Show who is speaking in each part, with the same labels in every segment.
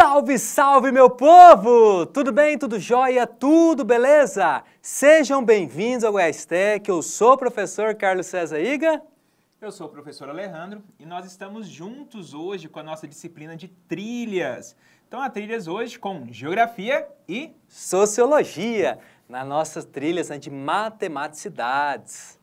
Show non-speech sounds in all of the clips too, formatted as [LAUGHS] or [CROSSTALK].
Speaker 1: Salve, salve meu povo! Tudo bem? Tudo jóia? Tudo beleza? Sejam bem-vindos ao Westech. Eu sou o professor Carlos César Iga.
Speaker 2: Eu sou o professor Alejandro e nós estamos juntos hoje
Speaker 1: com a nossa disciplina de trilhas. Então, a trilhas hoje com geografia e sociologia, na nossas trilhas né, de matematicidades.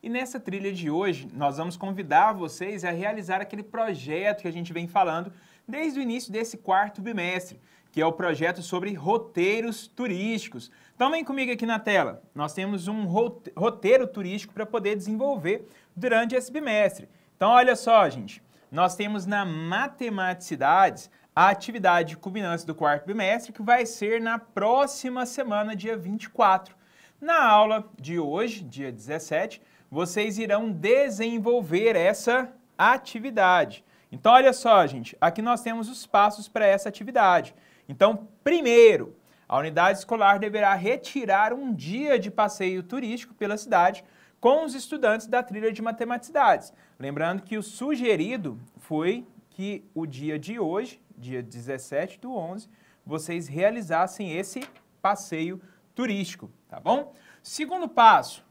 Speaker 2: E nessa trilha de hoje, nós vamos convidar vocês a realizar aquele projeto que a gente vem falando desde o início desse quarto bimestre, que é o projeto sobre roteiros turísticos. Então vem comigo aqui na tela. Nós temos um roteiro turístico para poder desenvolver durante esse bimestre. Então olha só, gente. Nós temos na Matematicidades a atividade de culminância do quarto bimestre, que vai ser na próxima semana, dia 24. Na aula de hoje, dia 17, vocês irão desenvolver essa atividade. Então, olha só, gente, aqui nós temos os passos para essa atividade. Então, primeiro, a unidade escolar deverá retirar um dia de passeio turístico pela cidade com os estudantes da trilha de matematicidades. Lembrando que o sugerido foi que o dia de hoje, dia 17 do 11, vocês realizassem esse
Speaker 1: passeio turístico, tá bom? Segundo passo,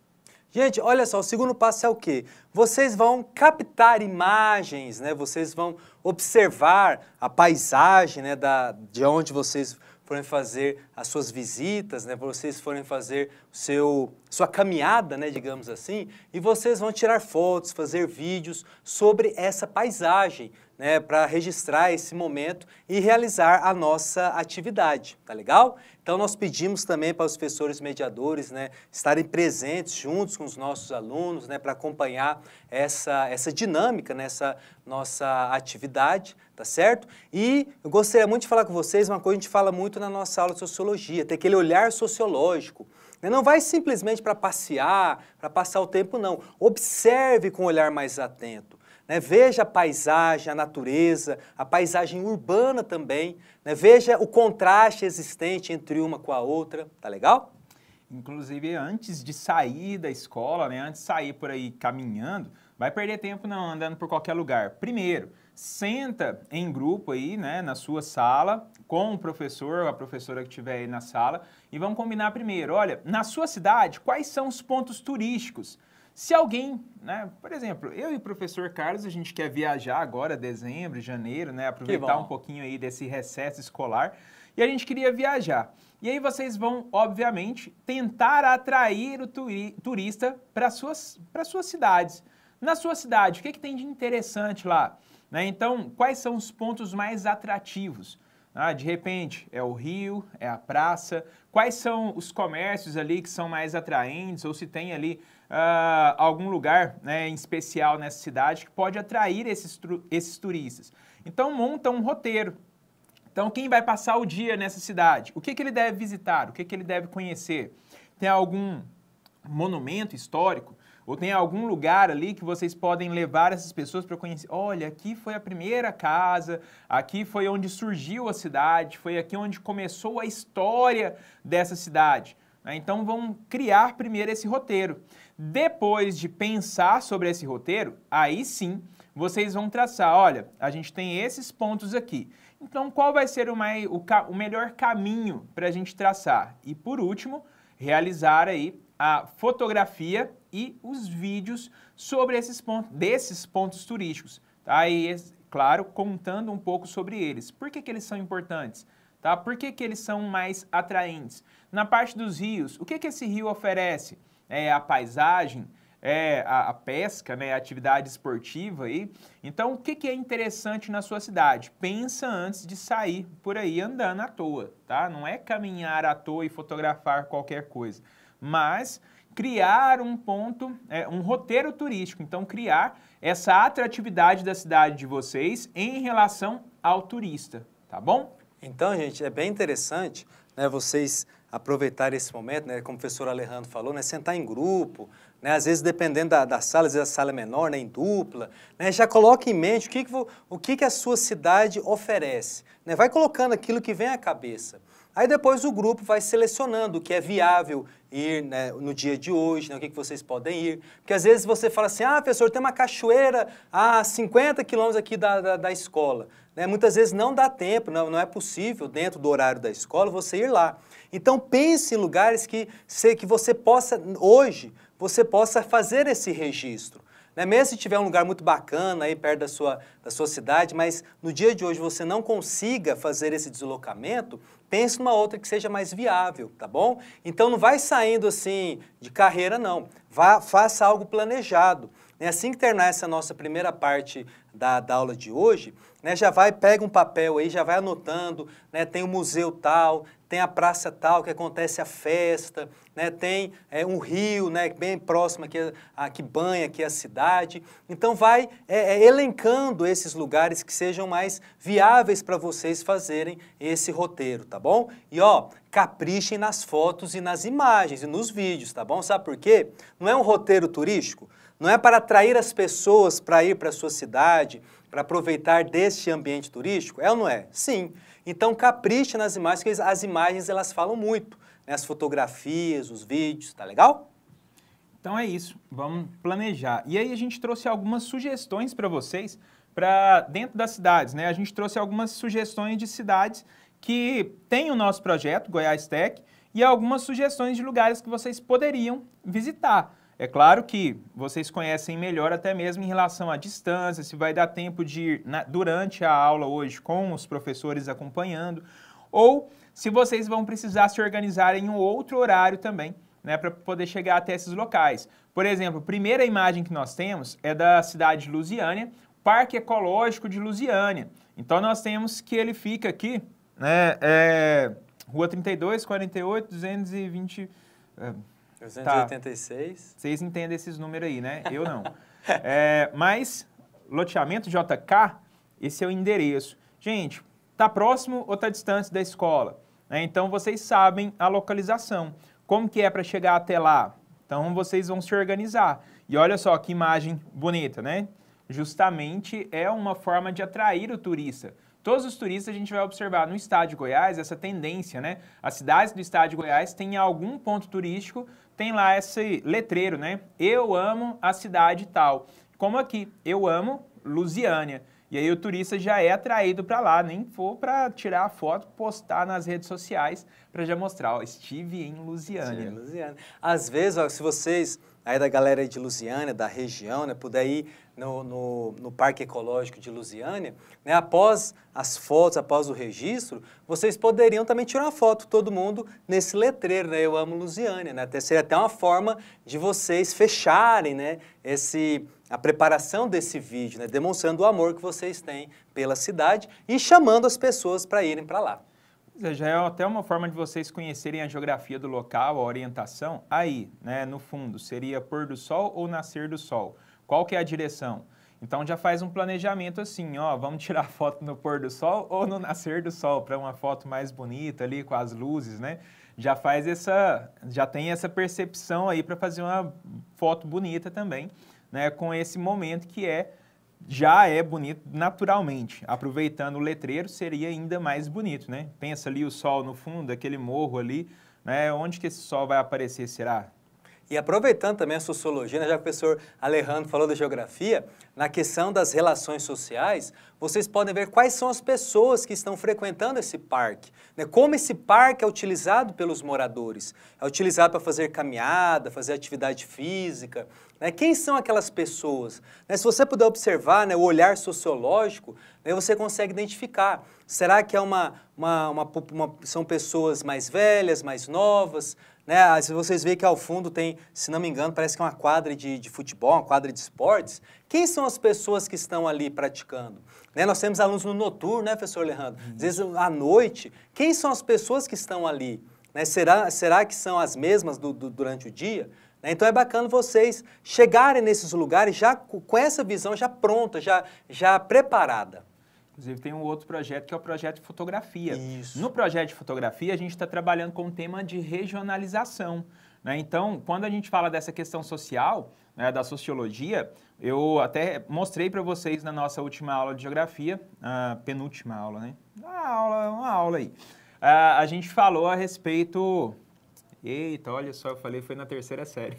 Speaker 1: Gente, olha só, o segundo passo é o quê? Vocês vão captar imagens, né? Vocês vão observar a paisagem, né? Da, de onde vocês forem fazer as suas visitas, né? Vocês forem fazer seu, sua caminhada, né? Digamos assim. E vocês vão tirar fotos, fazer vídeos sobre essa paisagem, né, para registrar esse momento e realizar a nossa atividade, tá legal? Então nós pedimos também para os professores mediadores, né, estarem presentes juntos com os nossos alunos, né, para acompanhar essa, essa dinâmica nessa né, nossa atividade, tá certo? E eu gostaria muito de falar com vocês uma coisa que a gente fala muito na nossa aula de sociologia, tem aquele olhar sociológico, né? não vai simplesmente para passear, para passar o tempo, não. Observe com um olhar mais atento. Né? Veja a paisagem, a natureza, a paisagem urbana também. Né? Veja o contraste existente entre uma com a outra. Tá legal?
Speaker 2: Inclusive, antes de sair da escola, né? antes de sair por aí caminhando, vai perder tempo não andando por qualquer lugar. Primeiro, senta em grupo aí, né, na sua sala, com o professor, ou a professora que estiver aí na sala, e vamos combinar primeiro. Olha, na sua cidade, quais são os pontos turísticos? Se alguém, né, por exemplo, eu e o professor Carlos, a gente quer viajar agora, dezembro, janeiro, né, aproveitar um pouquinho aí desse recesso escolar, e a gente queria viajar. E aí vocês vão, obviamente, tentar atrair o turi turista para suas para suas cidades. Na sua cidade, o que, é que tem de interessante lá? Né? Então, quais são os pontos mais atrativos? Ah, de repente, é o rio, é a praça. Quais são os comércios ali que são mais atraentes? Ou se tem ali uh, algum lugar né, em especial nessa cidade que pode atrair esses, esses turistas. Então monta um roteiro. Então quem vai passar o dia nessa cidade? O que, que ele deve visitar? O que, que ele deve conhecer? Tem algum monumento histórico? Ou tem algum lugar ali que vocês podem levar essas pessoas para conhecer? Olha, aqui foi a primeira casa, aqui foi onde surgiu a cidade, foi aqui onde começou a história dessa cidade. Né? Então vão criar primeiro esse roteiro. Depois de pensar sobre esse roteiro, aí sim vocês vão traçar, olha, a gente tem esses pontos aqui. Então, qual vai ser o, o, o melhor caminho para a gente traçar? E por último, realizar aí a fotografia e os vídeos sobre esses pontos, desses pontos turísticos. Tá? E, claro, contando um pouco sobre eles. Por que, que eles são importantes? Tá? Por que, que eles são mais atraentes? Na parte dos rios, o que, que esse rio oferece? é a paisagem, é a, a pesca, né, a atividade esportiva aí. Então, o que, que é interessante na sua cidade? Pensa antes de sair por aí andando à toa, tá? Não é caminhar à toa e fotografar qualquer coisa, mas criar um ponto, é, um roteiro turístico. Então, criar essa atratividade da cidade de vocês em
Speaker 1: relação ao turista, tá bom? Então, gente, é bem interessante, né, vocês aproveitar esse momento, né, como o professor Alejandro falou, né, sentar em grupo, né, às vezes dependendo da, da sala, às vezes a sala é menor, né, em dupla, né, já coloque em mente o que, que, o que, que a sua cidade oferece. Né, vai colocando aquilo que vem à cabeça. Aí depois o grupo vai selecionando o que é viável ir né, no dia de hoje, né, o que, que vocês podem ir. Porque às vezes você fala assim, ah, professor, tem uma cachoeira a 50 quilômetros aqui da, da, da escola. Né? Muitas vezes não dá tempo, não, não é possível dentro do horário da escola você ir lá. Então pense em lugares que, que você possa, hoje, você possa fazer esse registro. Né? Mesmo se tiver um lugar muito bacana aí perto da sua, da sua cidade, mas no dia de hoje você não consiga fazer esse deslocamento, pense numa outra que seja mais viável, tá bom? Então não vai saindo assim de carreira, não. Vá, faça algo planejado. Né? Assim que terminar essa nossa primeira parte da, da aula de hoje, né? Já vai, pega um papel aí, já vai anotando, né? tem o um museu tal, tem a praça tal que acontece a festa, né? tem é, um rio né? bem próximo aqui, a, que banha aqui a cidade. Então vai é, é, elencando esses lugares que sejam mais viáveis para vocês fazerem esse roteiro, tá bom? E ó, caprichem nas fotos e nas imagens e nos vídeos, tá bom? Sabe por quê? Não é um roteiro turístico, não é para atrair as pessoas para ir para a sua cidade, para aproveitar deste ambiente turístico? É ou não é? Sim. Então capricha nas imagens, porque as imagens elas falam muito. Né? As fotografias, os vídeos, tá legal? Então é isso, vamos
Speaker 2: planejar. E aí a gente trouxe algumas sugestões para vocês para dentro das cidades, né? A gente trouxe algumas sugestões de cidades que tem o nosso projeto Goiás Tech e algumas sugestões de lugares que vocês poderiam visitar. É claro que vocês conhecem melhor até mesmo em relação à distância, se vai dar tempo de ir na, durante a aula hoje com os professores acompanhando, ou se vocês vão precisar se organizar em um outro horário também, né, para poder chegar até esses locais. Por exemplo, a primeira imagem que nós temos é da cidade de Lusiânia, Parque Ecológico de Lusiânia. Então nós temos que ele fica aqui, né, é, Rua 32, 48, 220... É, 286.
Speaker 1: Tá.
Speaker 2: Vocês entendem esses números aí, né? Eu não. [LAUGHS] é, mas, loteamento JK, esse é o endereço. Gente, tá próximo ou tá distante da escola? Né, então, vocês sabem a localização. Como que é para chegar até lá? Então, vocês vão se organizar. E olha só que imagem bonita, né? Justamente é uma forma de atrair o turista. Todos os turistas a gente vai observar no estado de Goiás essa tendência, né? As cidades do estado de Goiás têm algum ponto turístico tem lá esse letreiro, né? Eu amo a cidade tal. Como aqui, eu amo Lusiânia. E aí o turista já é atraído para lá, nem for para tirar a foto, postar nas redes sociais para já mostrar,
Speaker 1: ó, estive em Lusiânia. Às vezes, ó, se vocês aí da galera de Lusiânia, da região, né, puder ir no, no, no Parque Ecológico de Lusiânia, né, após as fotos, após o registro, vocês poderiam também tirar uma foto, todo mundo, nesse letreiro, né, Eu Amo Lusiânia. Né, até, seria até uma forma de vocês fecharem né, esse, a preparação desse vídeo, né, demonstrando o amor que vocês têm pela cidade e chamando as pessoas para irem para lá.
Speaker 2: É, já é até uma forma de vocês conhecerem a geografia do local, a orientação. Aí, né, no fundo, seria pôr do sol ou nascer do sol. Qual que é a direção? Então já faz um planejamento assim, ó, vamos tirar [LAUGHS] foto no pôr do sol ou no nascer do sol para uma foto mais bonita ali com as luzes, né? Já faz essa, já tem essa percepção aí para fazer uma foto bonita também, né, com esse momento que é já é bonito naturalmente. Aproveitando o letreiro seria ainda mais bonito, né? Pensa ali o sol no fundo, aquele morro ali, né? Onde que esse sol vai aparecer será?
Speaker 1: E aproveitando também a sociologia, né, já que o professor Alejandro falou da geografia, na questão das relações sociais, vocês podem ver quais são as pessoas que estão frequentando esse parque, né, como esse parque é utilizado pelos moradores. É utilizado para fazer caminhada, fazer atividade física, né? quem são aquelas pessoas? Né, se você puder observar né, o olhar sociológico, né, você consegue identificar. Será que é uma, uma, uma, uma, são pessoas mais velhas, mais novas? Né? Ah, se vocês veem que ao fundo tem, se não me engano, parece que é uma quadra de, de futebol, uma quadra de esportes. Quem são as pessoas que estão ali praticando? Né? Nós temos alunos no noturno, né, professor Alejandro? Uhum. Às vezes à noite. Quem são as pessoas que estão ali? Né? Será, será que são as mesmas do, do, durante o dia? Né, então é bacana vocês chegarem nesses lugares já com essa visão já pronta, já, já preparada.
Speaker 2: Inclusive, tem um outro projeto que é o projeto de fotografia. Isso. No projeto de fotografia, a gente está trabalhando com o tema de regionalização. Né? Então, quando a gente fala dessa questão social, né, da sociologia, eu até mostrei para vocês na nossa última aula de geografia, a penúltima aula, né? Uma aula, uma aula aí. Ah, a gente falou a respeito Eita, olha só, eu falei, foi na terceira série.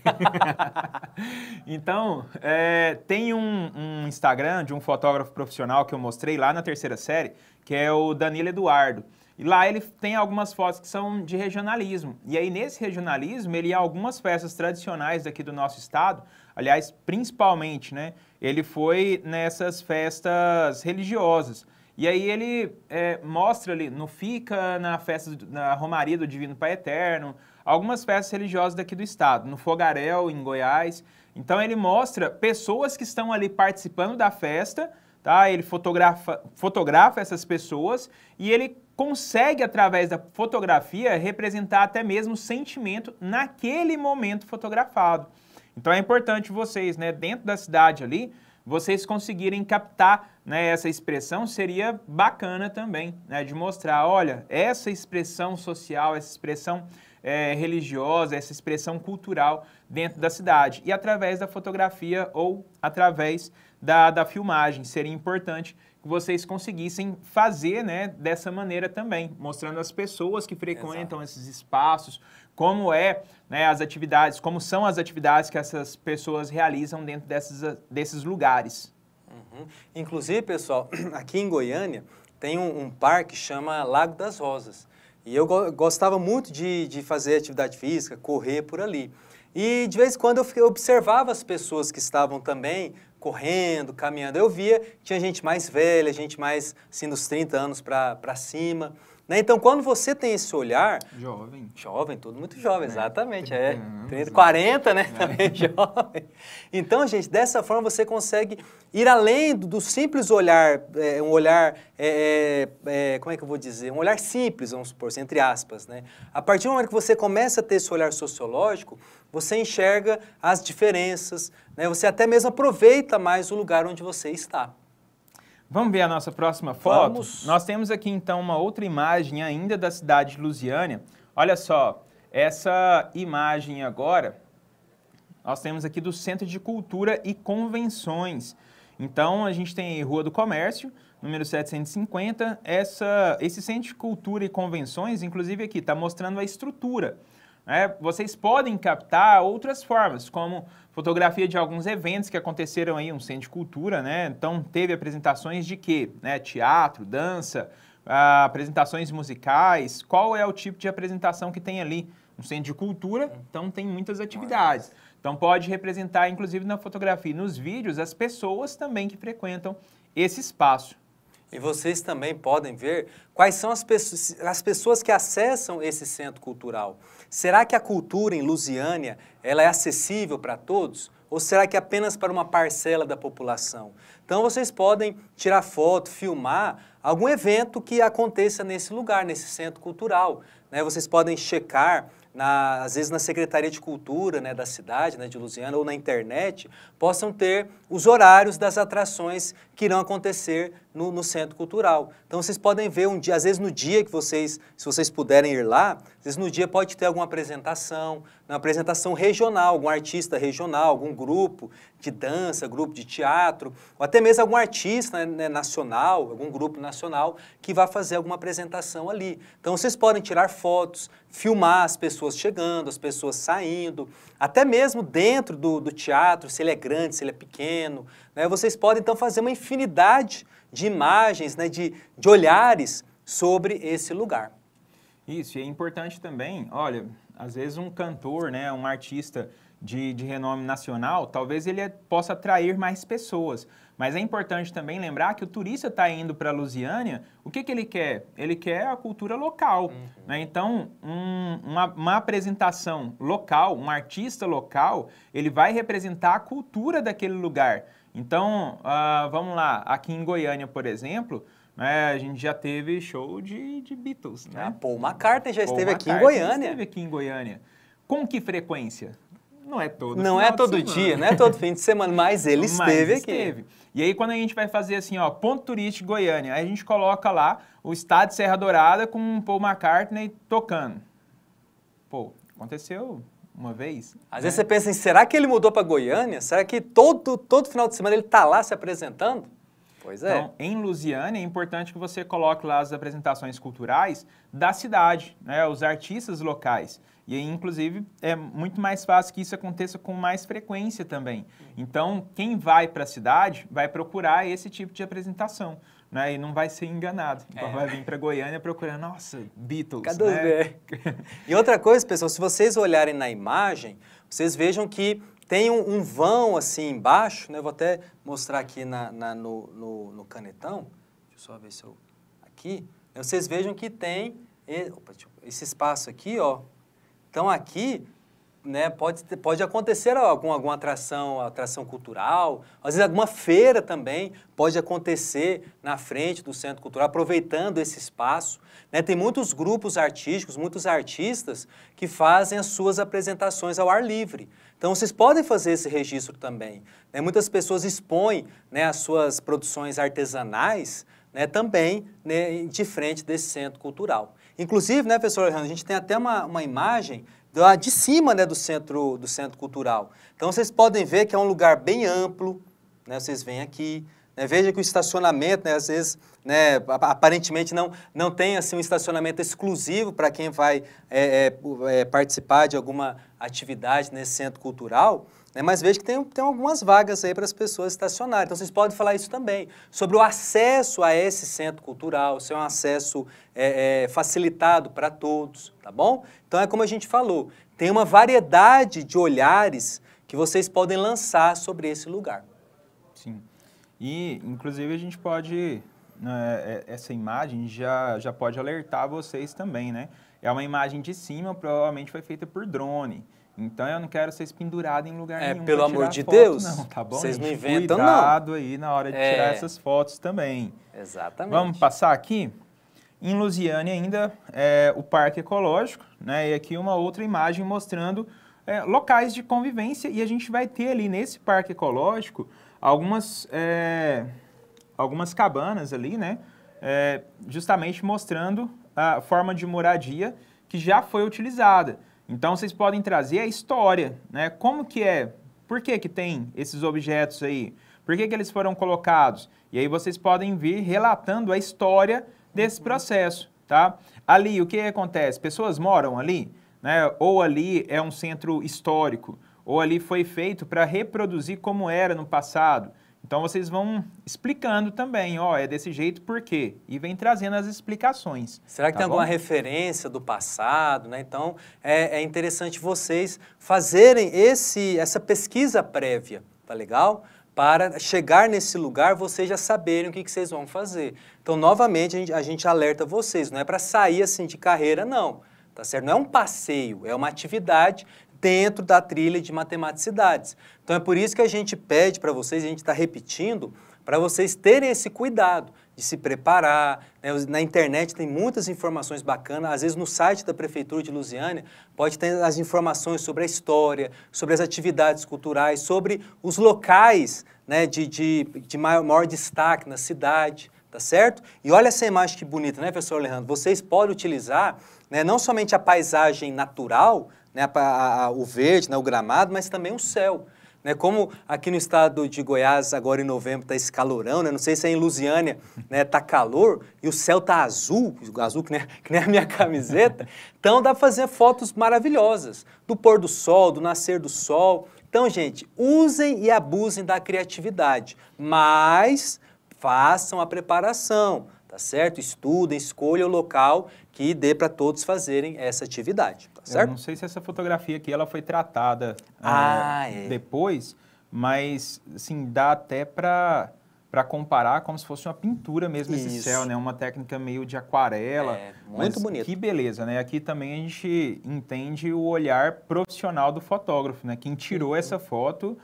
Speaker 2: [LAUGHS] então, é, tem um, um, Instagram de um fotógrafo profissional que eu mostrei lá na terceira série, que é o Danilo Eduardo. E lá ele tem algumas fotos que são de regionalismo. E aí, nesse regionalismo, ele há é algumas festas tradicionais daqui do nosso estado, aliás, principalmente, né? Ele foi nessas festas religiosas. E aí ele é, mostra ali no Fica, na festa, na Romaria do Divino Pai Eterno, algumas festas religiosas daqui do estado, no Fogaréu, em Goiás. Então ele mostra pessoas que estão ali participando da festa, tá? Ele fotografa, fotografa essas pessoas e ele consegue, através da fotografia, representar até mesmo o sentimento naquele momento fotografado. Então é importante vocês, né, dentro da cidade ali, vocês conseguirem captar né, essa expressão, seria bacana também, né, de mostrar, olha, essa expressão social, essa expressão é, religiosa, essa expressão cultural dentro da cidade. E através da fotografia ou através da, da filmagem. Seria importante que vocês conseguissem fazer né, dessa maneira também, mostrando as pessoas que frequentam Exato. esses espaços, como é né, as atividades, como são as atividades que essas pessoas realizam
Speaker 1: dentro dessas, desses lugares. Uhum. Inclusive, pessoal, [CLEARS THROAT] aqui em Goiânia tem um, um parque chama Lago das Rosas. E eu gostava muito de, de fazer atividade física, correr por ali. E de vez em quando eu observava as pessoas que estavam também correndo, caminhando. Eu via, tinha gente mais velha, gente mais assim, dos 30 anos para cima. Né? Então, quando você tem esse olhar. Jovem. Jovem, tudo muito jovem, né? exatamente. 30 é. Anos, 30, 40, né? né? É. [LAUGHS] Também jovem. Então, gente, dessa forma você consegue ir além do, simples olhar, é, um olhar. É, é, é, como é que eu vou dizer? Um olhar simples, vamos supor, assim, entre aspas. Né? A partir do momento que você começa a ter esse olhar sociológico, você enxerga as diferenças, né? você até mesmo aproveita mais o lugar onde você está.
Speaker 2: Vamos ver a nossa próxima foto? Vamos. Nós temos aqui então uma outra imagem ainda da cidade de Lusiânia. Olha só, essa imagem agora, nós temos aqui do Centro de Cultura e Convenções. Então, a gente tem Rua do Comércio, número 750. Essa, esse Centro de Cultura e Convenções, inclusive aqui, está mostrando a estrutura. Né? Vocês podem captar outras formas, como fotografia de alguns eventos que aconteceram aí, um centro de cultura, né? Então teve apresentações de quê? Né? Teatro, dança, ah, apresentações musicais. Qual é o tipo de apresentação que tem ali? Um centro de cultura, então tem muitas atividades. Então pode representar, inclusive na
Speaker 1: fotografia e nos vídeos, as pessoas também que frequentam esse espaço. E vocês também podem ver quais são as, pessoas, as pessoas que acessam esse centro cultural. Será que a cultura em Lusiânia ela é acessível para todos? Ou será que é apenas para uma parcela da população? Então vocês podem tirar foto, filmar algum evento que aconteça nesse lugar, nesse centro cultural. Né? Vocês podem checar na, às vezes na Secretaria de Cultura né, da cidade, né, de Lusiana, ou na internet, possam ter os horários das atrações que irão acontecer no, no, Centro Cultural. Então vocês podem ver um dia, às vezes no dia que vocês, se vocês puderem ir lá, às vezes no dia pode ter alguma apresentação, uma apresentação regional, algum artista regional, algum grupo de dança, grupo de teatro, ou até mesmo algum artista né, nacional, algum grupo nacional que vai fazer alguma apresentação ali. Então vocês podem tirar fotos, filmar as pessoas chegando, as pessoas saindo, até mesmo dentro do, do teatro, se ele é grande, se ele é pequeno. Né, vocês podem então fazer uma infinidade de de imagens, né, de, de olhares sobre esse lugar.
Speaker 2: Isso, e é importante também, olha, às vezes um cantor, né, um artista de, de renome nacional, talvez ele é, possa atrair mais pessoas. Mas é importante também lembrar que o turista está indo para Lusiânia, o que, que ele quer? Ele quer a cultura local. Uhum. Né? Então, um, uma, uma, apresentação local, um artista local, ele vai representar a cultura daquele lugar. Então, uh, vamos lá, aqui em Goiânia, por exemplo, né, a gente já teve show de, de Beatles, né? Ah, Paul McCartney já Paul esteve McCartney aqui em Goiânia. esteve aqui em Goiânia. Com que frequência? Não é todo Não é todo dia, não é todo fim de semana, mas ele [LAUGHS] mas esteve, esteve aqui. E aí quando a gente vai fazer assim, ó, ponto turístico Goiânia, aí a gente coloca lá o estado de Serra Dourada com Paul McCartney tocando.
Speaker 1: Pô, aconteceu uma vez. Às né? vezes você pensa em, será que ele mudou para Goiânia? Será que todo, todo final de semana ele está lá se apresentando? Pois é. Então, em Lusiânia, é importante
Speaker 2: que você coloque lá as apresentações culturais da cidade, né, os artistas locais. E aí, inclusive, é muito mais fácil que isso aconteça com mais frequência também. Uhum. Então, quem vai para a cidade vai procurar esse tipo de apresentação né? E não vai ser enganado. Então é. vai vir para Goiânia procurando, nossa,
Speaker 1: Beatles. Cadê né? [LAUGHS] E outra coisa, pessoal, se vocês olharem na imagem, vocês vejam que tem um, um vão assim embaixo, né? Eu vou até mostrar aqui na, na no, no, no, canetão. Deixa eu só ver se eu. Aqui. Vocês vejam que tem esse espaço aqui, ó. Então aqui né, pode, pode acontecer algum, alguma atração, atração cultural, às vezes alguma feira também pode acontecer na frente do Centro Cultural, aproveitando esse espaço. Né? Tem muitos grupos artísticos, muitos artistas que fazem as suas apresentações ao ar livre. Então, vocês podem fazer esse registro também. Né? Muitas pessoas expõem né, as suas produções artesanais né, também né, de frente desse centro cultural. Inclusive, né, professor a gente tem até uma, uma imagem de cima né, do, centro, do centro cultural. Então vocês podem ver que é um lugar bem amplo, né, vocês vêm aqui, né, veja que o estacionamento, né, às vezes, né, aparentemente não, não tem assim, um estacionamento exclusivo para quem vai é, é, é, participar de alguma atividade nesse centro cultural, né? Mas veja que tem, tem algumas vagas aí para as pessoas estacionarem. Então, vocês podem falar isso também, sobre o acesso a esse centro cultural, ser um acesso é, é, facilitado para todos, tá bom? Então, é como a gente falou, tem uma variedade de olhares que vocês podem lançar sobre esse lugar.
Speaker 2: Sim. E, inclusive, a gente pode né, é, essa imagem já, já pode alertar vocês também, né? É uma imagem de cima, provavelmente foi feita por drone. Então eu não quero vocês pendurados em lugar é, nenhum. É, pelo amor de foto, Deus. Não, tá bom? Vocês não inventam Cuidado não. aí na hora de é. tirar essas fotos também.
Speaker 1: Exatamente. Vamos
Speaker 2: passar aqui? Em Lusiane ainda é o Parque Ecológico, né? E aqui uma outra imagem mostrando é, locais de convivência e a gente vai ter ali nesse Parque Ecológico algumas, é, algumas cabanas ali, né? É, justamente mostrando a forma de moradia que já foi utilizada. Então vocês podem trazer a história, né? Como que é? Por que que tem esses objetos aí? Por que que eles foram colocados? E aí vocês podem vir relatando a história desse uhum. processo, tá? Ali, o que acontece? Pessoas moram ali, né? Ou ali é um centro histórico, ou ali foi feito para reproduzir como era no passado. Então vocês vão explicando também, ó, é desse jeito por quê? E vem trazendo as explicações.
Speaker 1: Será que tá tem bom? alguma referência do passado, né? Então é, é, interessante vocês fazerem esse, essa pesquisa prévia, tá legal? Para chegar nesse lugar, vocês já saberem o que, que vocês vão fazer. Então, novamente, a gente, a gente alerta vocês, não é para sair assim de carreira, não tá certo? Não é um passeio, é uma atividade dentro da trilha de matematicidades. Então é por isso que a gente pede para vocês, a gente está repetindo, para vocês terem esse cuidado de se preparar. Né? Na internet tem muitas informações bacanas, às vezes no site da Prefeitura de Lusiânia pode ter as informações sobre a história, sobre as atividades culturais, sobre os locais né, de, de, de maior, maior destaque na cidade tá certo? E olha essa imagem que bonita, né, professor Alejandro? Vocês podem utilizar né, não somente a paisagem natural, né, a, a, o verde, né, o gramado, mas também o céu. Né, como aqui no estado de Goiás, agora em novembro, está esse calorão, né, não sei se é em Lusiânia está né, tá calor e o céu está azul, azul que nem, [LAUGHS] que nem a minha camiseta, então dá para fazer fotos maravilhosas do pôr do sol, do nascer do sol. Então, gente, usem e abusem da criatividade, mas façam a preparação, tá certo? Estudem, escolham o local que dê para todos fazerem essa atividade certo? Eu
Speaker 2: não sei se essa fotografia aqui ela foi tratada é, ah, é, é. depois, mas assim, dá até para para comparar como se fosse uma pintura mesmo Isso. esse céu, né? Uma técnica meio de aquarela. É, muito bonito. Que beleza, né? Aqui também a gente entende o olhar profissional do fotógrafo, né? Quem tirou uhum. essa foto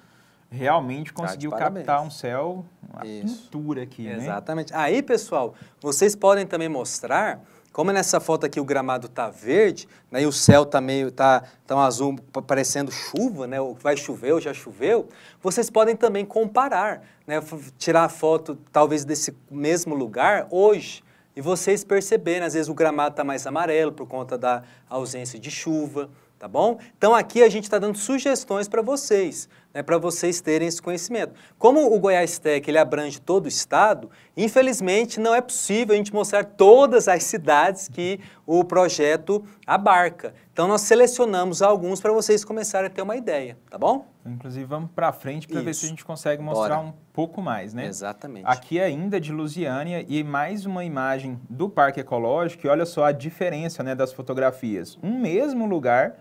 Speaker 2: realmente
Speaker 1: tá conseguiu tá captar um céu, uma Isso. pintura aqui, Exatamente. né? Exatamente. Aí, pessoal, vocês podem também mostrar como é nessa foto aqui o gramado está verde, né, e o céu está meio tá tão tá azul, parecendo chuva, né, ou vai chover ou já choveu, vocês podem também comparar, né, tirar a foto talvez desse mesmo lugar hoje, e vocês perceberem, às vezes o gramado está mais amarelo por conta da ausência de chuva, tá bom? Então aqui a gente está dando sugestões para vocês né, para vocês terem esse conhecimento. Como o Goiás Tech ele abrange todo o estado, infelizmente não é possível a gente mostrar todas as cidades que o projeto abarca. Então nós selecionamos alguns para vocês começarem a ter uma ideia, tá bom?
Speaker 2: Inclusive vamos para frente para ver se a gente consegue mostrar Bora. um pouco mais, né? Exatamente. Aqui é ainda de Lusiânia e mais uma imagem do Parque Ecológico e olha só a diferença né, das fotografias. Um mesmo lugar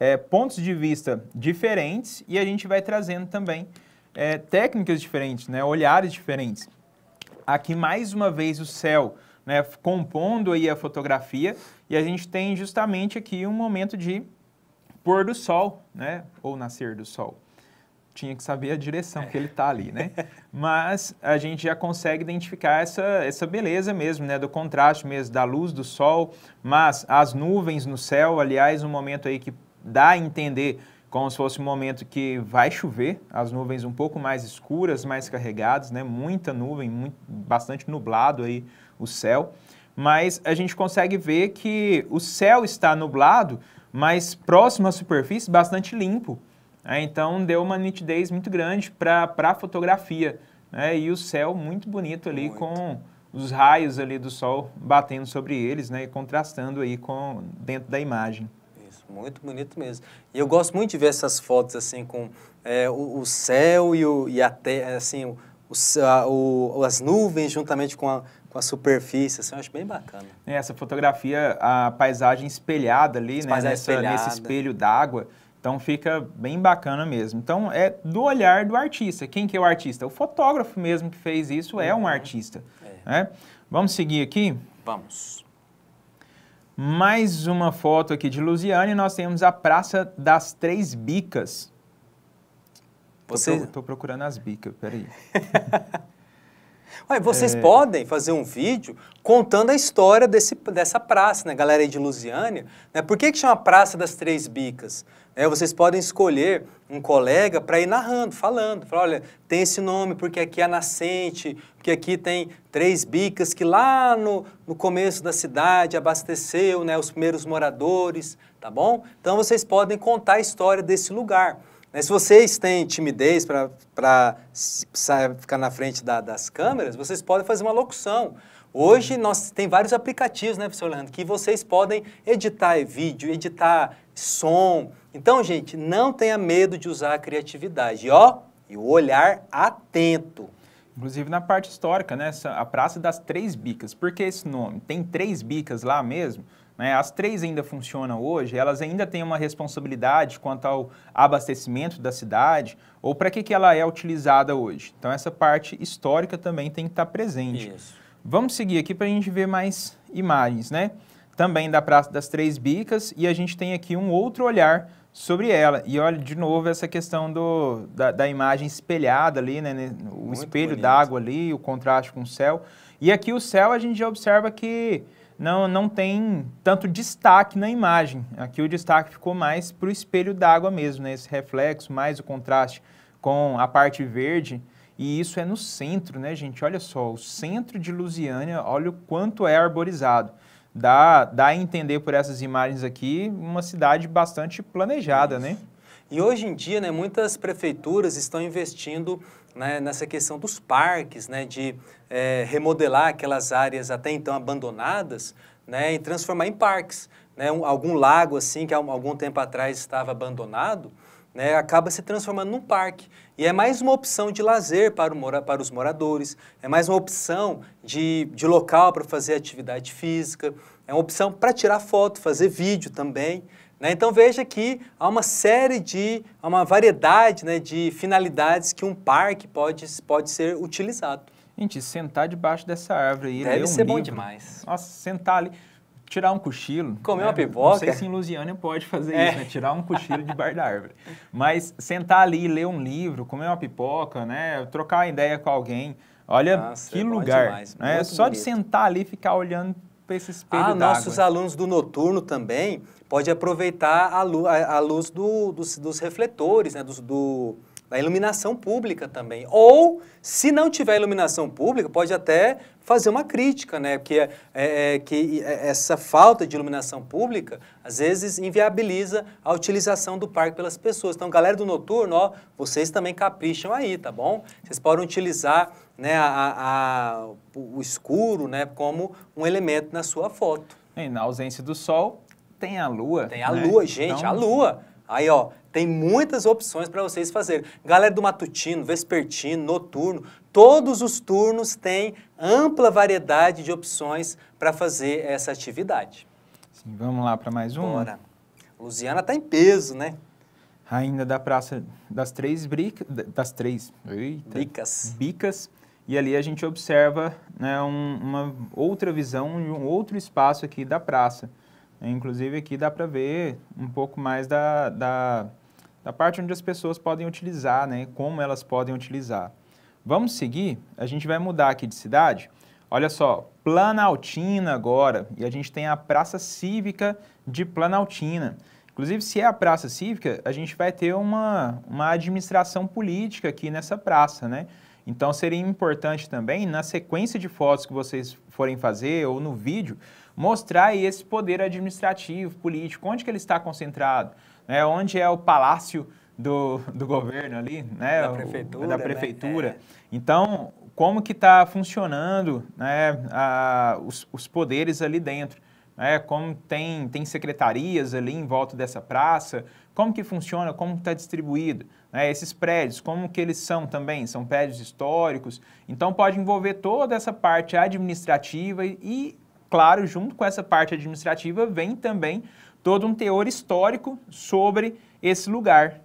Speaker 2: é, pontos de vista diferentes e a gente vai trazendo também é, técnicas diferentes, né, olhares diferentes. Aqui, mais uma vez, o céu né, compondo aí a fotografia e a gente tem justamente aqui um momento de pôr do sol, né, ou nascer do sol tinha que saber a direção que ele está ali, né? [LAUGHS] Mas a gente já consegue identificar essa, essa beleza mesmo, né? Do contraste mesmo, da luz do sol, mas as nuvens no céu, aliás, um momento aí que dá a entender como se fosse um momento que vai chover, as nuvens um pouco mais escuras, mais carregadas, né? muita nuvem, muito, bastante nublado aí o céu, mas a gente consegue ver que o céu está nublado, mas próximo à superfície, bastante limpo. Né? Então deu uma nitidez muito grande para a fotografia, né? e o céu muito bonito ali muito. com os raios ali do sol batendo sobre eles né? e contrastando aí com, dentro da imagem.
Speaker 1: Muito bonito mesmo. E eu gosto muito de ver essas fotos assim com é, o, o, céu e, o, e a terra, assim, o, o, as nuvens juntamente com a, com a superfície, assim, eu acho bem bacana.
Speaker 2: É, essa fotografia, a paisagem espelhada ali, né, nessa, espelhada. nesse espelho d'água, então fica bem bacana mesmo. Então é do olhar do artista. Quem que é o artista? O fotógrafo mesmo que fez isso é uhum. um artista. É. Né? Vamos seguir aqui? Vamos. Mais uma foto aqui de Lusiane, nós temos a Praça das Três Bicas. Você... Estou procurando as bicas, peraí. [LAUGHS]
Speaker 1: Aí vocês é... podem fazer um vídeo contando a história desse, dessa praça, né, galera aí de Lusiânia. Né? Por que, que chama Praça das Três Bicas? É, vocês podem escolher um colega para ir narrando, falando. Falar, olha, tem esse nome porque aqui é a nascente, porque aqui tem três bicas que lá no, no começo da cidade abasteceu né, os primeiros moradores, tá bom? Então vocês podem contar a história desse lugar. Né? Se vocês têm timidez para ficar na frente da, das câmeras, vocês podem fazer uma locução. Hoje nós tem vários aplicativos, né, professor Leandro, que vocês podem editar vídeo, editar som. Então, gente, não tenha medo de usar a criatividade. E ó, e o olhar atento. Inclusive na parte histórica, né? A Praça das Três Bicas. Por que esse
Speaker 2: nome? Tem três bicas lá mesmo? Né? As três ainda funcionam hoje, elas ainda têm uma responsabilidade quanto ao abastecimento da cidade ou para que, que ela é utilizada hoje. Então, essa parte histórica também tem que estar tá presente. Isso. Vamos seguir aqui para a gente ver mais imagens, né? Também da Praça das Três Bicas e a gente tem aqui um outro olhar sobre ela. E olha, de novo, essa questão do, da, da imagem espelhada ali, né? O Muito espelho d'água ali, o contraste com o céu. E aqui o céu a gente já observa que não, não tem tanto destaque na imagem. Aqui o destaque ficou mais para o espelho d'água mesmo, né? Esse reflexo, mais o contraste com a parte verde. E isso é no centro, né, gente? Olha só, o centro de Lusiânia, olha o quanto é arborizado dá, dá a entender por essas imagens aqui uma cidade bastante
Speaker 1: planejada, Isso. né? E hoje em dia, né, muitas prefeituras estão investindo né, nessa questão dos parques, né, de é, remodelar aquelas áreas até então abandonadas né, e transformar em parques. Né, um, algum lago assim que há algum tempo atrás estava abandonado, né, acaba se transformando num parque. E é mais uma opção de lazer para, o, para os moradores, é mais uma opção de, de local para fazer atividade física, é uma opção para tirar foto, fazer vídeo também. Né? Então veja que há uma série de, há uma variedade né, de finalidades que um parque pode, pode ser utilizado. Gente, sentar debaixo dessa árvore aí, Deve ler um ser livro. bom demais.
Speaker 2: Nossa, sentar ali tirar um cochilo. Comer né? uma pipoca. Não sei se em Lusiana pode fazer é. isso, né? Tirar um cochilo de bar da árvore. Mas sentar ali, ler um livro, comer uma pipoca, né? Trocar uma ideia com alguém. Olha Nossa, que é lugar. Né? Só bonito. de sentar ali e ficar olhando para esse espelho ah, nossos
Speaker 1: alunos do noturno também pode aproveitar a, luz, a, a luz do, dos, dos, refletores, né? Dos, do, da iluminação pública também. Ou, se não tiver iluminação pública, pode até fazer uma crítica, né? Porque é, é, é que é, essa falta de iluminação pública, às vezes, inviabiliza a utilização do parque pelas pessoas. Então, galera do noturno, ó, vocês também capricham aí, tá bom? Vocês podem utilizar né, a, a, o escuro né, como um elemento na sua foto. E na ausência do sol, tem a lua. Tem a né? lua, gente, então... a lua. Aí, ó, tem muitas opções para vocês fazerem. Galera é do matutino, vespertino, noturno, todos os turnos têm ampla variedade de opções para fazer essa atividade.
Speaker 2: Sim, vamos lá para mais uma? Bora. está em peso, né? Ainda da Praça das Três Bricas, das Três, eita, Bicas. Bicas. E ali a gente observa né, um, uma outra visão de um outro espaço aqui da praça. Inclusive aqui dá para ver um pouco mais da, da da parte onde as pessoas podem utilizar, né, como elas podem utilizar. Vamos seguir? A gente vai mudar aqui de cidade. Olha só, Planaltina agora, e a gente tem a Praça Cívica de Planaltina. Inclusive, se é a Praça Cívica, a gente vai ter uma, uma administração política aqui nessa praça, né? Então, seria importante também, na sequência de fotos que vocês forem fazer ou no vídeo, mostrar esse poder administrativo, político, onde que ele está concentrado, né, onde é o palácio do, do governo ali, né, da prefeitura. O, da prefeitura. Né? É. Então, como que está funcionando né, a, os, os poderes ali dentro? É, como tem, tem secretarias ali em volta dessa praça, como que funciona, como está distribuído, né, esses prédios, como que eles são também, são prédios históricos, então pode envolver toda essa parte administrativa e claro, junto com essa parte administrativa vem também todo um teor histórico
Speaker 1: sobre esse lugar.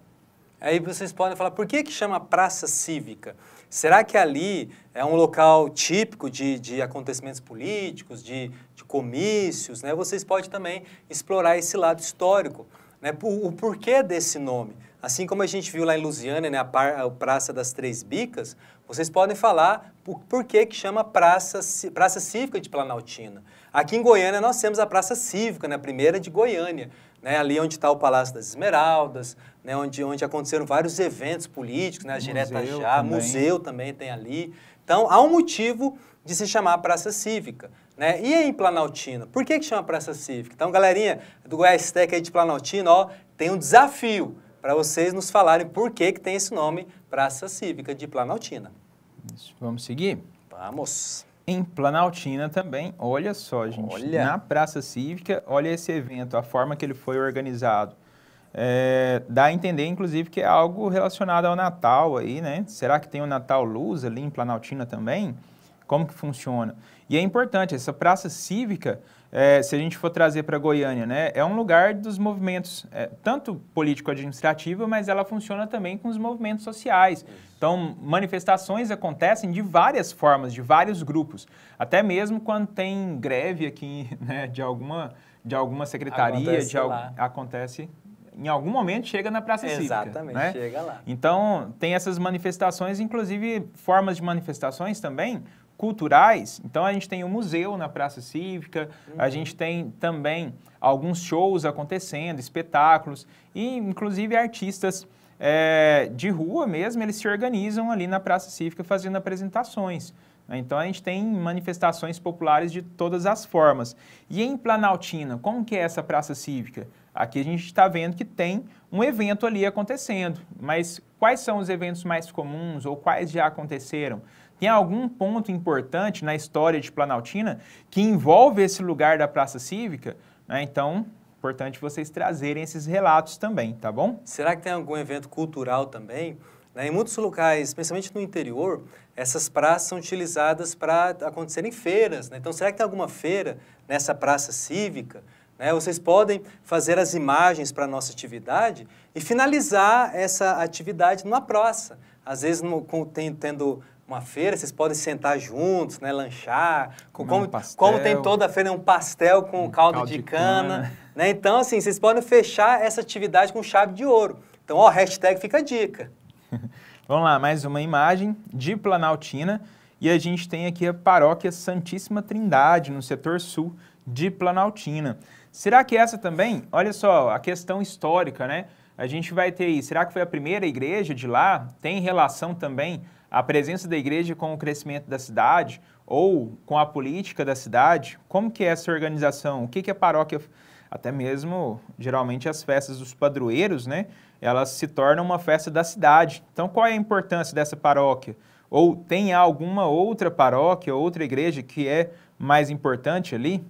Speaker 1: Aí vocês podem falar, por que, que chama praça cívica? Será que ali é um local típico de, de acontecimentos políticos, de, de comícios? Né? Vocês podem também explorar esse lado histórico, né? o, o porquê desse nome. Assim como a gente viu lá em Lusiana, né, a, par, a Praça das Três Bicas, vocês podem falar por, por que, que chama Praça, Praça Cívica de Planaltina. Aqui em Goiânia nós temos a Praça Cívica, né, a primeira de Goiânia, né, ali onde está o Palácio das Esmeraldas, né, onde, onde aconteceram vários eventos políticos, né, a Direta Já, também. museu também tem ali. Então, há um motivo de se chamar Praça Cívica. Né? E em Planaltina? Por que, que chama Praça Cívica? Então, galerinha do Goiás Tech aí de Planaltina, ó, tem um desafio para vocês nos falarem por que, que tem esse nome Praça Cívica de Planaltina.
Speaker 2: Isso, vamos seguir? Vamos! Em Planaltina também, olha só, gente, olha. na Praça Cívica, olha esse evento, a forma que ele foi organizado. É, dá a entender, inclusive, que é algo relacionado ao Natal aí, né? Será que tem o Natal Luz ali em Planaltina também? Como que funciona? E é importante, essa praça cívica, é, se a gente for trazer para Goiânia, né, é um lugar dos movimentos, é, tanto político-administrativo, mas ela funciona também com os movimentos sociais. Então, manifestações acontecem de várias formas, de vários grupos. Até mesmo quando tem greve aqui [LAUGHS] né, de, alguma, de alguma secretaria, acontece, de al... acontece em algum momento chega na Praça Exatamente, Cívica. Exatamente, né? chega lá. Então, tem essas manifestações, inclusive formas de manifestações também, culturais, então a gente tem o um museu na Praça Cívica, uhum. a gente tem também alguns shows acontecendo, espetáculos, e inclusive artistas é, de rua mesmo, eles se organizam ali na Praça Cívica fazendo apresentações. Né? Então a gente tem manifestações populares de todas as formas. E em Planaltina, como que é essa praça cívica? Aqui a gente está vendo que tem um evento ali acontecendo, mas quais são os eventos mais comuns ou quais já aconteceram? Tem algum ponto importante na história de Planaltina que envolve esse lugar da Praça Cívica? Né? Então, importante vocês trazerem esses relatos
Speaker 1: também, tá bom? Será que tem algum evento cultural também? Né, em muitos locais, principalmente no interior, essas praças são utilizadas para acontecerem feiras. Né? Então, será que tem alguma feira nessa praça cívica? Né? Vocês podem fazer as imagens para a nossa atividade e finalizar essa atividade numa praça. Às vezes, no, tendo uma feira, vocês podem sentar juntos, né, lanchar, com, como, um como tem toda a feira, é um pastel com um caldo, caldo de, de, cana. cana. Né? Então, assim, vocês podem fechar essa atividade com chave de ouro. Então, ó, hashtag fica a dica.
Speaker 2: [LAUGHS] Vamos lá, mais uma imagem de Planaltina. E a gente tem aqui a paróquia Santíssima Trindade, no setor sul de Planaltina. Será que essa também? Olha só, a questão histórica, né? A gente vai ter aí, será que foi a primeira igreja de lá? Tem relação também a presença da igreja com o crescimento da cidade ou com a política da cidade? Como que é essa organização? O que, que a paróquia, até mesmo geralmente as festas dos padroeiros, né? Elas se tornam uma festa da cidade. Então, qual é a importância dessa paróquia? Ou tem alguma outra paróquia, outra igreja que é mais importante
Speaker 1: ali?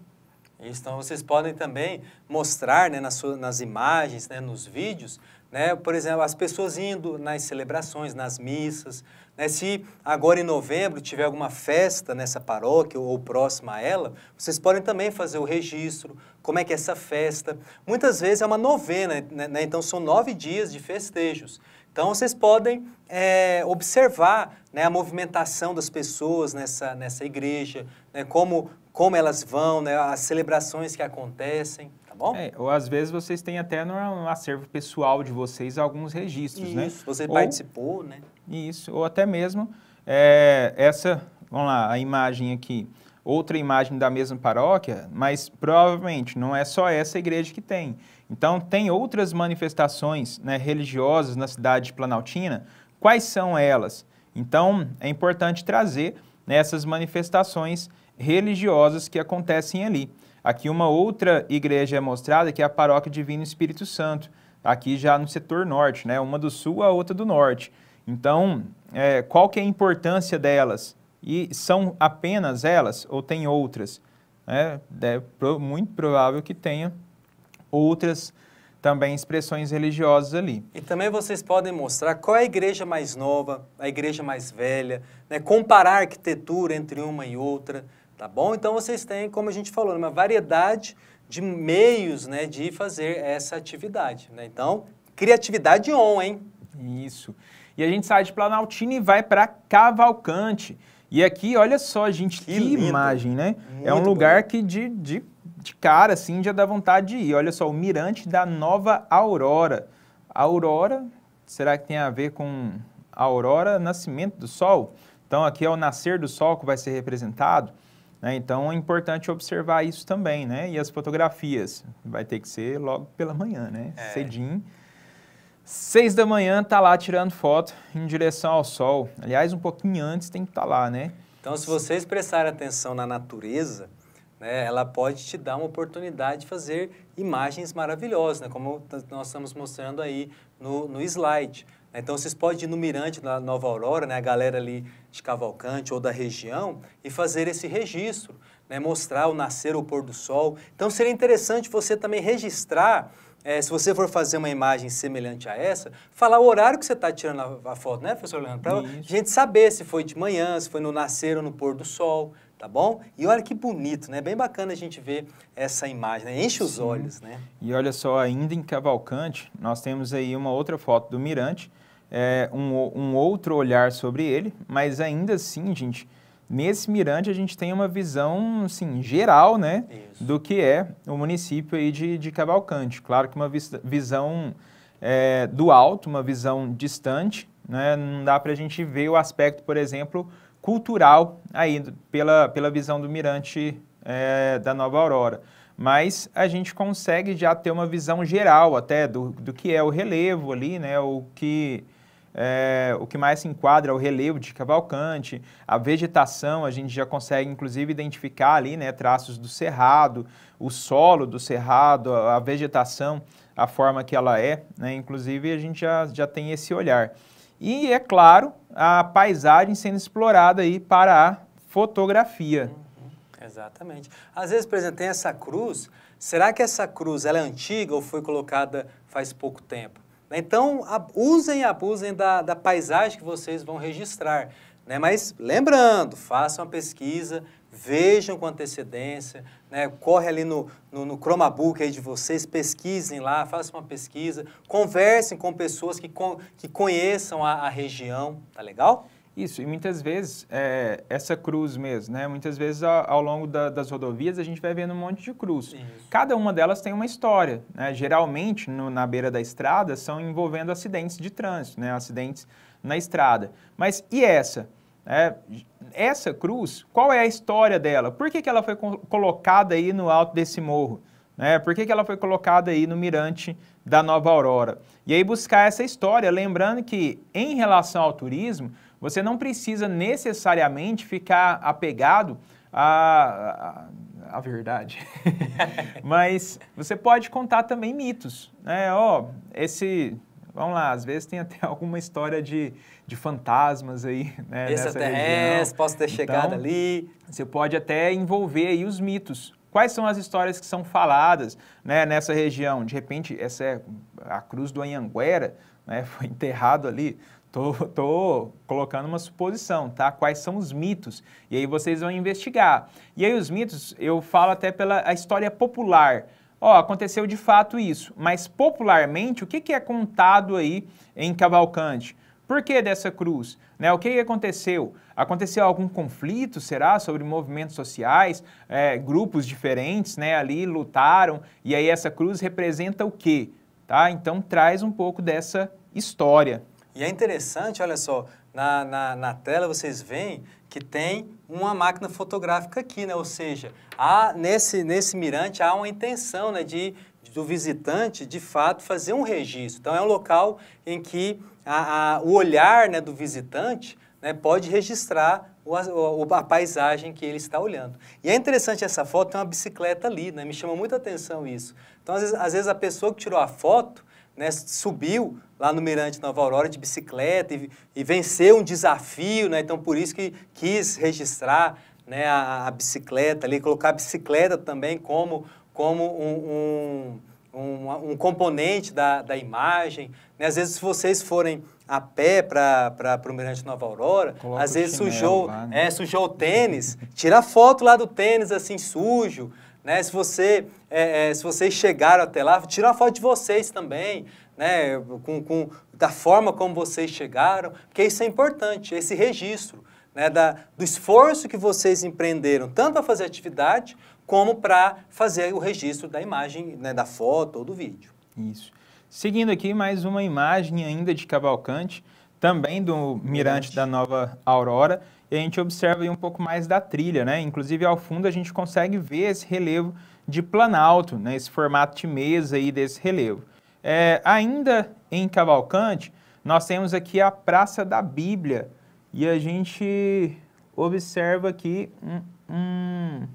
Speaker 1: Isso, então vocês podem também mostrar né, nas, nas imagens, né, nos vídeos, né, por exemplo, as pessoas indo nas celebrações, nas missas, né? Se agora em novembro tiver alguma festa nessa paróquia ou, próxima a ela, vocês podem também fazer o registro, como é que é essa festa. Muitas vezes é uma novena, né? né? então são nove dias de festejos. Então vocês podem é, observar né, a movimentação das pessoas nessa, nessa igreja, né, como, como elas vão, né, as celebrações que acontecem
Speaker 2: tá bom? É, ou às vezes vocês têm até no, acervo pessoal de vocês alguns registros, isso, né? Isso, você ou, participou, né? Isso, ou até mesmo é, essa, vamos lá, a imagem aqui, outra imagem da mesma paróquia, mas provavelmente não é só essa igreja que tem. Então, tem outras manifestações né, religiosas na cidade de Planaltina. Quais são elas? Então, é importante trazer né, essas manifestações religiosas que acontecem ali. Aqui uma outra igreja é mostrada, que é a Paróquia Divino Espírito Santo, aqui já no setor norte, né? uma do sul, a outra do norte. Então, é, qual que é a importância delas? E são apenas elas ou tem outras? Né? É, é muito provável que tenha outras também expressões
Speaker 1: religiosas ali. E também vocês podem mostrar qual é a igreja mais nova, a igreja mais velha, né? comparar a arquitetura entre uma e outra, Tá bom? Então vocês têm, como a gente falou, uma variedade de meios né, de fazer essa atividade. Né? Então, criatividade on, hein? Isso. E a gente sai de Planaltina e vai para
Speaker 2: Cavalcante. E aqui, olha só, gente, que, que imagem, né? Muito é um lugar bom. que de, de, de cara, assim, já dá vontade de ir. Olha só, o mirante da Nova Aurora. Aurora, será que tem a ver com a aurora, nascimento do sol? Então, aqui é o nascer do sol que vai ser representado. Né? Então é importante observar isso também, né? E as fotografias, vai ter que ser logo pela manhã, né? É. Cedinho. Seis da manhã tá lá tirando foto em direção ao sol. Aliás, um pouquinho antes tem que estar tá lá, né?
Speaker 1: Então, se vocês prestarem atenção na natureza, né, ela pode te dar uma oportunidade de fazer imagens maravilhosas, né, como nós estamos mostrando aí no, no slide. Então, vocês podem ir no Mirante, na Nova Aurora, né, a galera ali de Cavalcante ou da região, e fazer esse registro, né, mostrar o nascer, o pôr do sol. Então, seria interessante você também registrar, é, se você for fazer uma imagem semelhante a essa, falar o horário que você está tirando a, a, foto, né, professor Leandro? Para a gente saber se foi de manhã, se foi no nascer ou no pôr do sol, tá bom? E olha que bonito, né? Bem bacana a gente ver essa imagem, né? enche os Sim. olhos, né?
Speaker 2: E olha só, ainda em Cavalcante, nós temos aí uma outra foto do Mirante, é, um, um outro olhar sobre ele, mas ainda assim, gente, nesse mirante a gente tem uma visão assim, geral né, do que é o município aí de, de Cavalcante. Claro que uma visão é, do alto, uma visão distante, né, não dá para a gente ver o aspecto, por exemplo, cultural aí pela, pela visão do mirante é, da Nova Aurora. Mas a gente consegue já ter uma visão geral até do, do que é o relevo ali, né, o que é, o que mais se enquadra é o relevo de Cavalcante, a vegetação, a gente já consegue inclusive identificar ali né, traços do cerrado, o solo do cerrado, a, vegetação, a forma que ela é, né, inclusive a gente já, já tem esse olhar. E, é claro, a paisagem sendo explorada aí para a fotografia.
Speaker 1: Uhum, exatamente. Às vezes, por exemplo, tem essa cruz, será que essa cruz ela é antiga ou foi colocada faz pouco tempo? Então, usem e abusem da, da paisagem que vocês vão registrar. Né? Mas lembrando, façam a pesquisa, vejam com antecedência, né? corre ali no, no, no Chromabook aí de vocês, pesquisem lá, façam uma pesquisa, conversem com pessoas que, con que conheçam a, a região, tá legal? Isso,
Speaker 2: e muitas vezes, é, essa cruz mesmo, né? Muitas vezes, ao, ao longo da, das rodovias, a gente vai vendo um monte de cruz. Isso. Cada uma delas tem uma história, né? Geralmente, no, na beira da estrada, são envolvendo acidentes de trânsito, né? Acidentes na estrada. Mas e essa? É, essa cruz, qual é a história dela? Por que, que ela foi co colocada aí no alto desse morro? Né? Por que, que ela foi colocada aí no mirante da Nova Aurora? E aí buscar essa história, lembrando que, em relação ao turismo, você não precisa necessariamente ficar apegado à, à, à verdade. [LAUGHS] Mas você pode contar também mitos. Né? Ó, oh, esse vamos lá, às vezes tem até [LAUGHS] alguma história de, de fantasmas aí, né? Extraterrestres, posso ter chegado então, ali. Você pode até envolver aí os mitos. Quais são as histórias que são faladas né, nessa região? De repente, essa é a Cruz do Anhanguera, né, [LAUGHS] foi enterrado ali Tô, tô, colocando uma suposição, tá? Quais são os mitos? E aí vocês vão investigar. E aí os mitos, eu falo até pela história popular. Ó, oh, aconteceu de fato isso, mas popularmente, o que, que é contado aí em Cavalcante? Por que dessa cruz? Né? O que, que aconteceu? Aconteceu algum conflito, será, sobre movimentos sociais? É, grupos diferentes né, ali lutaram, e aí essa cruz representa o quê? Tá? Então traz um pouco dessa história,
Speaker 1: e é interessante, olha só, na, na, na, tela vocês veem que tem uma máquina fotográfica aqui, né? Ou seja, há, nesse, nesse mirante há uma intenção né, de, do visitante, de fato, fazer um registro. Então, é um local em que a, a, o olhar né, do visitante né, pode registrar o, a paisagem que ele está olhando. E é interessante essa foto, tem uma bicicleta ali, né? Me chama muita atenção isso. Então, às vezes, às vezes a pessoa que tirou a foto né, subiu lá no Mirante Nova Aurora de bicicleta e, e venceu um desafio, né? Então, por isso que quis registrar né, a, a bicicleta ali, colocar a bicicleta também como, como um, um, um, um componente da, da imagem. Né? Às vezes, se vocês forem a pé para o Mirante Nova Aurora, Coloca às vezes sujou, lá, né? é, sujou o tênis, tira foto lá do tênis assim sujo, né? Se você, é, é, se vocês chegaram até lá, tira uma foto de vocês também, né, com, com, da forma como vocês chegaram, porque isso é importante, esse registro né, da, do esforço que vocês empreenderam, tanto para fazer atividade, como para fazer o registro da imagem, né, da foto ou do vídeo. Isso. Seguindo
Speaker 2: aqui, mais uma imagem ainda de Cavalcante, também do Mirante da Nova Aurora, e a gente observa aí um pouco mais da trilha, né? Inclusive, ao fundo, a gente consegue ver esse relevo de planalto, né? Esse formato de mesa aí desse relevo. É, ainda em Cavalcante, nós temos aqui a Praça da Bíblia e a gente observa aqui não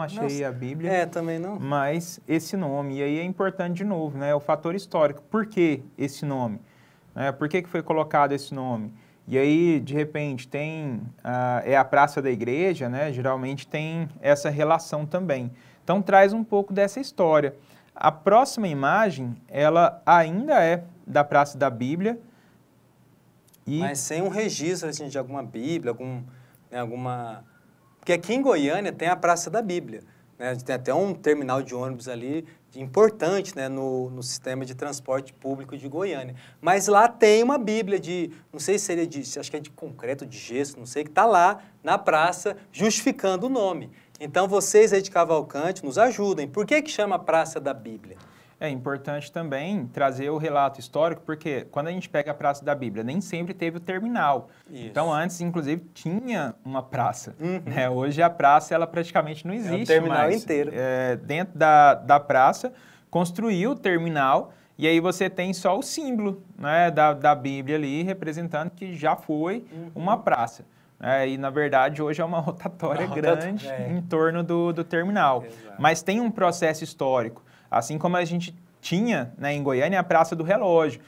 Speaker 2: achei Nossa. a Bíblia. É, também não. Mas esse nome. E aí é importante de novo, né? O fator histórico. Por que esse nome? É, por que, que foi colocado esse nome? E aí, de repente, tem. Ah, é a Praça da Igreja, né? Geralmente tem essa relação também. Então traz um pouco dessa história. A próxima imagem, ela
Speaker 1: ainda é da Praça da Bíblia. E... Mas sem um registro assim, de alguma Bíblia, algum, né, alguma... Porque aqui em Goiânia tem a Praça da Bíblia. Né? Tem até um terminal de ônibus ali importante né, no, no, sistema de transporte público de Goiânia. Mas lá tem uma Bíblia de, não sei se seria de, acho que é de concreto, de gesso, não sei, que está lá na praça justificando o nome. Então vocês aí de Cavalcante nos ajudem. Por que, que chama Praça da Bíblia? É importante também trazer
Speaker 2: o relato histórico, porque quando a gente pega a Praça da Bíblia, nem sempre teve o terminal. Isso. Então, antes, inclusive, tinha uma praça. Uhum. Né? Hoje, a praça, ela praticamente não existe é o terminal inteiro. É, dentro da, da praça, construiu o terminal, e aí você tem só o símbolo né, da, da Bíblia ali, representando que já foi uhum. uma praça. É, e na verdade hoje é uma [LAUGHS] rotatória uma grande é. em torno do, do terminal. Exato. Mas tem um processo histórico. Assim como a gente tinha né, em Goiânia a Praça do Relógio.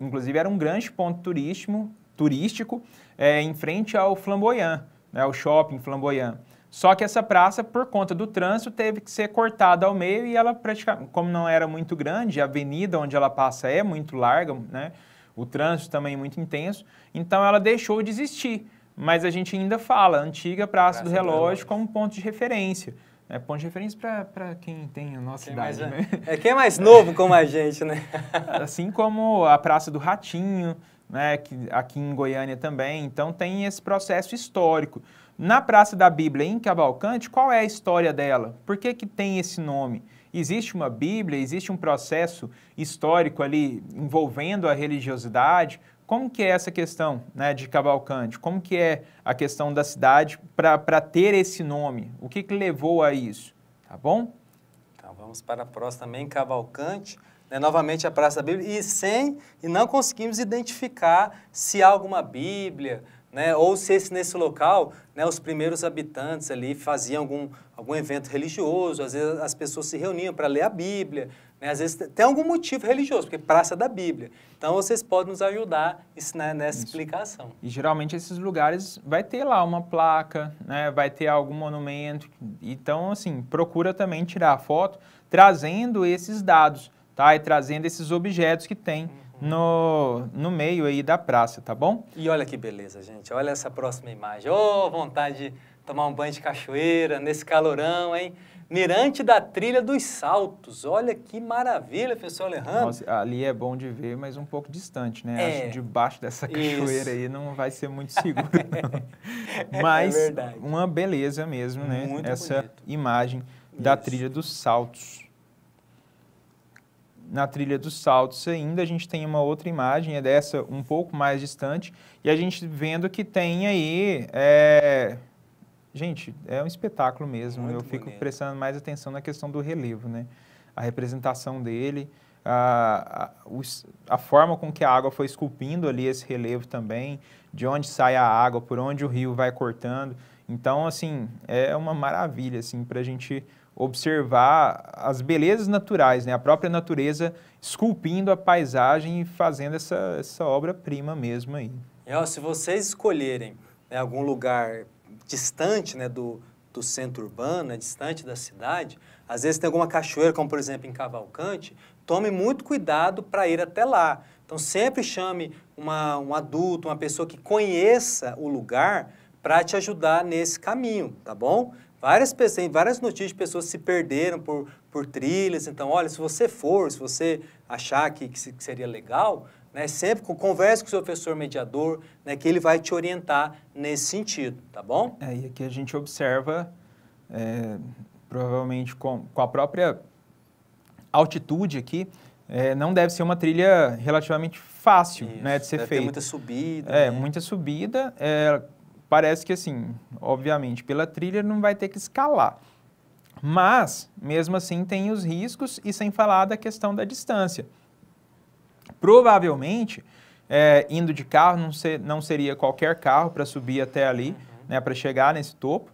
Speaker 2: Inclusive era um grande ponto turístico, turístico é, em frente ao Flamboyant, né, ao shopping Flamboyant. Só que essa praça, por conta do trânsito, teve que ser cortada ao meio e ela praticamente, como não era muito grande, a avenida onde ela passa é muito larga, né? o trânsito também é muito intenso, então ela deixou de existir mas a gente ainda fala antiga Praça, Praça do Relógio, Relógio como ponto de referência. É ponto de referência para quem tem a nossa quem é idade, mais, né? [LAUGHS] É quem é mais novo como a gente, né? [LAUGHS] assim como a Praça do Ratinho, né, que, aqui em Goiânia também. Então tem esse processo histórico. Na Praça da Bíblia, em Cavalcante, qual é a história dela? Por que, que tem esse nome? Existe uma Bíblia, existe um processo histórico ali envolvendo a religiosidade, como que é essa questão né, de Cavalcante? Como que é a questão da cidade para ter esse nome? O que, que levou a isso? Tá bom?
Speaker 1: Então vamos para a próxima também, Cavalcante. Né, novamente a Praça da Bíblia, e sem, e não conseguimos identificar se há alguma Bíblia, né, ou se esse, nesse local né, os primeiros habitantes ali faziam algum, algum evento religioso, às vezes as pessoas se reuniam para ler a Bíblia, né? Às vezes tem algum motivo religioso, porque praça da Bíblia. Então vocês podem nos ajudar né, nessa Isso. explicação.
Speaker 2: E geralmente esses lugares vai ter lá uma placa, né? vai ter algum monumento. Então, assim, procura também tirar a foto trazendo esses dados, tá? E trazendo esses objetos que tem uhum. no, no meio aí da praça, tá bom? E olha que beleza, gente. Olha
Speaker 1: essa próxima imagem. Ô, oh, vontade de tomar um banho de cachoeira nesse calorão, hein? Mirante da Trilha dos Saltos. Olha que maravilha, professor Alejandro. Nossa, ali é
Speaker 2: bom de ver, mas um pouco distante, né? É. Acho debaixo dessa [LAUGHS] cachoeira Isso. aí não vai ser muito seguro. [LAUGHS] É mas é uma beleza mesmo, né? Muito Essa bonito. imagem Isso. da Trilha dos Saltos. Na Trilha dos Saltos ainda a gente tem uma outra imagem, é dessa um pouco mais distante, e a gente vendo que tem aí... É Gente, é um espetáculo mesmo. Muito eu fico bonito. prestando mais atenção na questão do relevo, né? A representação dele, a, a, a, forma com que a água foi esculpindo ali esse relevo também, de onde sai a água, por onde o rio vai cortando. Então, assim, é uma maravilha, assim, para a gente observar as belezas naturais, né? A própria natureza esculpindo a paisagem e fazendo essa, essa obra-prima mesmo aí.
Speaker 1: ó, se vocês escolherem né, algum lugar distante né, do, do centro urbano, né, distante da cidade, às vezes tem alguma cachoeira, como por exemplo em Cavalcante, tome muito cuidado para ir até lá. Então sempre chame uma, um adulto, uma pessoa que conheça o lugar para te ajudar nesse caminho, tá bom? Várias pessoas, tem várias notícias de pessoas se perderam por, por trilhas. Então, olha, se você for, se você achar que, que seria legal, né? Sempre converse com o seu professor mediador, né? que ele vai te orientar nesse sentido, tá bom?
Speaker 2: É, e aqui a gente observa, é, provavelmente com, com a própria altitude aqui, é, não deve ser uma trilha relativamente fácil Isso, né, de ser feita. muita
Speaker 1: subida.
Speaker 2: É, né? muita subida. É, parece que, assim, obviamente, pela trilha não vai ter que escalar. Mas, mesmo assim, tem os riscos e sem falar da questão da distância. Provavelmente, é, indo de carro, não, ser, não seria qualquer carro para subir até ali, uhum. né, para chegar nesse topo.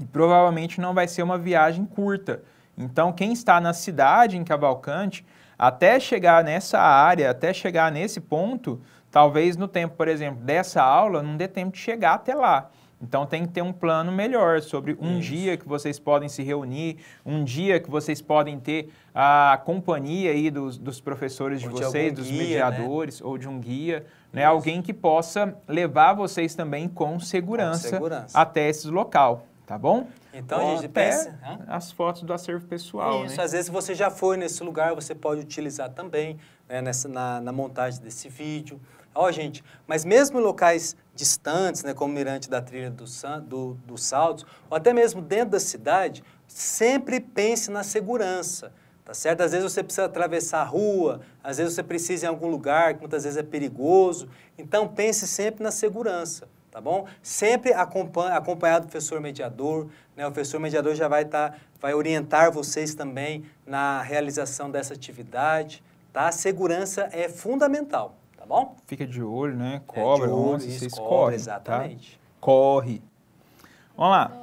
Speaker 2: E provavelmente não vai ser uma viagem curta. Então, quem está na cidade, em Cavalcante, até chegar nessa área, até chegar nesse ponto, talvez no tempo, por exemplo, dessa aula, não dê tempo de chegar até lá. Então tem que ter um plano melhor sobre um Isso. dia que vocês podem se reunir, um dia que vocês podem ter a companhia aí dos, dos professores de, de vocês, dos guia, né? mediadores né? ou de um guia, né? alguém que possa levar vocês também com segurança, com segurança. até esse local, tá bom? Então, ou gente, até pensa, as fotos do acervo pessoal. Isso, né? às
Speaker 1: vezes você já foi nesse lugar, você pode utilizar também né? Nessa, na, na montagem desse vídeo. Ó, gente, mas mesmo em locais distantes, né, como o Mirante da Trilha dos do, do Saltos, ou até mesmo dentro da cidade, sempre pense na segurança, tá certo? Às vezes você precisa atravessar a rua, às vezes você precisa ir em algum lugar que muitas vezes é perigoso, então pense sempre na segurança, tá bom? Sempre acompanha, acompanhado do professor mediador, né? O professor mediador já vai estar, tá, vai orientar vocês também na realização dessa atividade, tá? A segurança é fundamental bom?
Speaker 2: Fica de olho, né? Cobra, é, de olho, 11, isso, vocês cobra, correm, tá? exatamente. Tá? Corre. Vamos lá.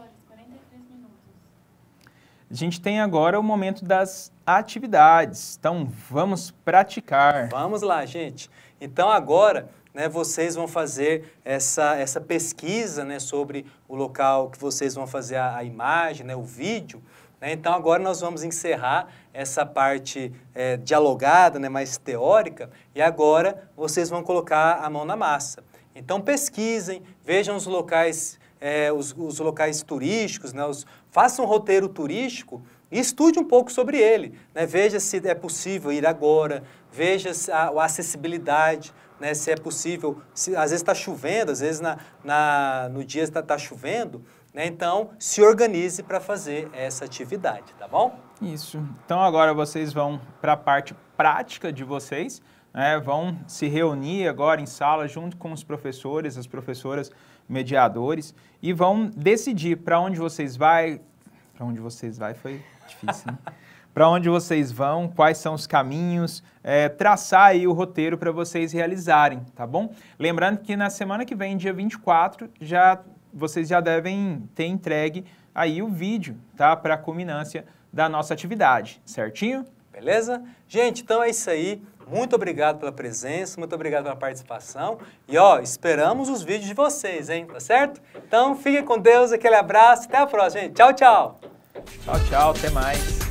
Speaker 1: A gente tem agora o momento das atividades. Então, vamos praticar. Vamos lá, gente. Então, agora, né, vocês vão fazer essa, essa pesquisa né, sobre o local que vocês vão fazer a, a imagem, né, o vídeo. Né? Então, agora nós vamos encerrar essa parte é, dialogada, né, mais teórica, e agora vocês vão colocar a mão na massa. Então, pesquisem, vejam os locais, é, os, os, locais turísticos, né, os, façam um roteiro turístico e estude um pouco sobre ele. Né? Veja se é possível ir agora, veja a, a acessibilidade, né, se é possível, se, às vezes está chovendo, às vezes na, na, no dia está tá chovendo, né? Então, se organize para fazer essa atividade, tá bom?
Speaker 2: Isso. Então, agora vocês vão para a parte prática de vocês. Né, vão se reunir agora em sala junto com os professores, as professoras mediadores e vão decidir para onde vocês vai, para onde vocês vai foi difícil, né? [LAUGHS] para onde vocês vão, quais são os caminhos, é, traçar aí o roteiro para vocês realizarem, tá bom? Lembrando que na semana que vem, dia 24, já vocês já devem ter entregue aí o vídeo, tá? Para a culminância
Speaker 1: da nossa atividade, certinho? Beleza? Gente, então é isso aí. Muito obrigado pela presença, muito obrigado pela participação. E ó, esperamos os vídeos de vocês, hein? Tá certo? Então fiquem com Deus, aquele abraço, até a próxima, gente. Tchau, tchau. Tchau, tchau, até mais.